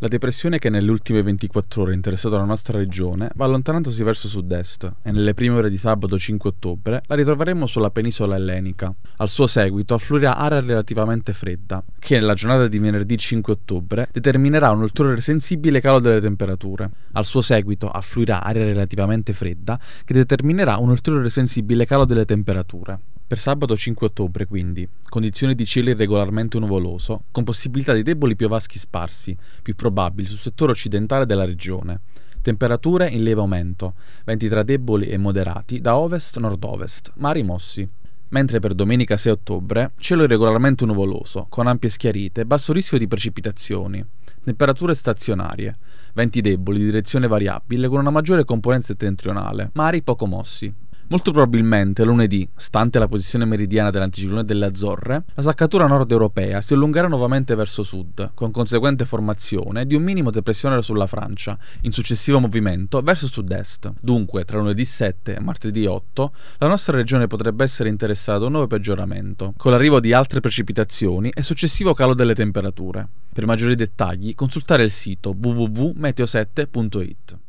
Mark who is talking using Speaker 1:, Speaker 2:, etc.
Speaker 1: La depressione che nelle ultime 24 ore ha interessato la nostra regione va allontanandosi verso sud-est e nelle prime ore di sabato 5 ottobre la ritroveremo sulla penisola ellenica. Al suo seguito affluirà aria relativamente fredda, che nella giornata di venerdì 5 ottobre determinerà un ulteriore sensibile calo delle temperature. Al suo seguito affluirà aria relativamente fredda, che determinerà un ulteriore sensibile calo delle temperature. Per sabato 5 ottobre, quindi, condizioni di cielo irregolarmente nuvoloso, con possibilità di deboli piovaschi sparsi, più probabili sul settore occidentale della regione. Temperature in lieve aumento, venti tra deboli e moderati da ovest-nord-ovest, mari mossi. Mentre per domenica 6 ottobre, cielo irregolarmente nuvoloso, con ampie schiarite e basso rischio di precipitazioni. Temperature stazionarie, venti deboli direzione variabile con una maggiore componente settentrionale, mari poco mossi, Molto probabilmente lunedì, stante la posizione meridiana dell'anticiclone delle Azzorre, la saccatura nord europea si allungherà nuovamente verso sud, con conseguente formazione di un minimo depressione sulla Francia, in successivo movimento verso sud-est. Dunque, tra lunedì 7 e martedì 8, la nostra regione potrebbe essere interessata a un nuovo peggioramento, con l'arrivo di altre precipitazioni e successivo calo delle temperature. Per maggiori dettagli consultare il sito www.meteo7.it.